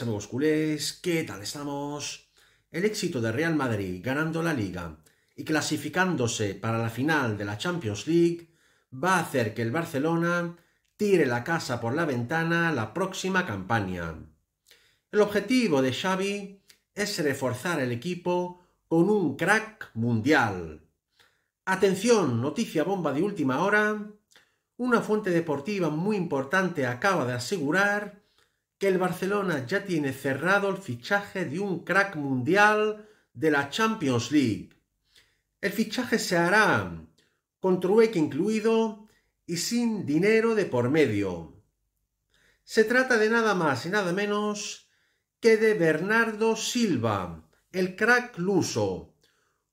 buenas culés, ¿qué tal estamos? El éxito de Real Madrid ganando la liga y clasificándose para la final de la Champions League va a hacer que el Barcelona tire la casa por la ventana la próxima campaña. El objetivo de Xavi es reforzar el equipo con un crack mundial. Atención, noticia bomba de última hora. Una fuente deportiva muy importante acaba de asegurar que el Barcelona ya tiene cerrado el fichaje de un crack mundial de la Champions League. El fichaje se hará con trueque incluido y sin dinero de por medio. Se trata de nada más y nada menos que de Bernardo Silva, el crack luso,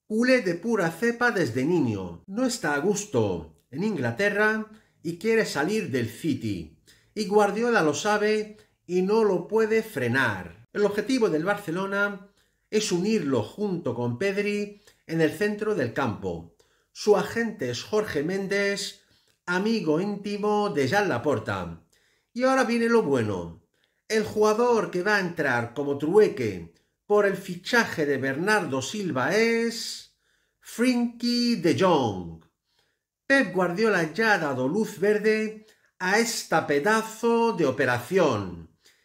Hule de pura cepa desde niño. No está a gusto en Inglaterra y quiere salir del City. Y Guardiola lo sabe y no lo puede frenar. El objetivo del Barcelona es unirlo junto con Pedri en el centro del campo. Su agente es Jorge Méndez, amigo íntimo de Jean Laporta. Y ahora viene lo bueno. El jugador que va a entrar como trueque por el fichaje de Bernardo Silva es Frinky de Jong. Pep Guardiola ya ha dado luz verde a esta pedazo de operación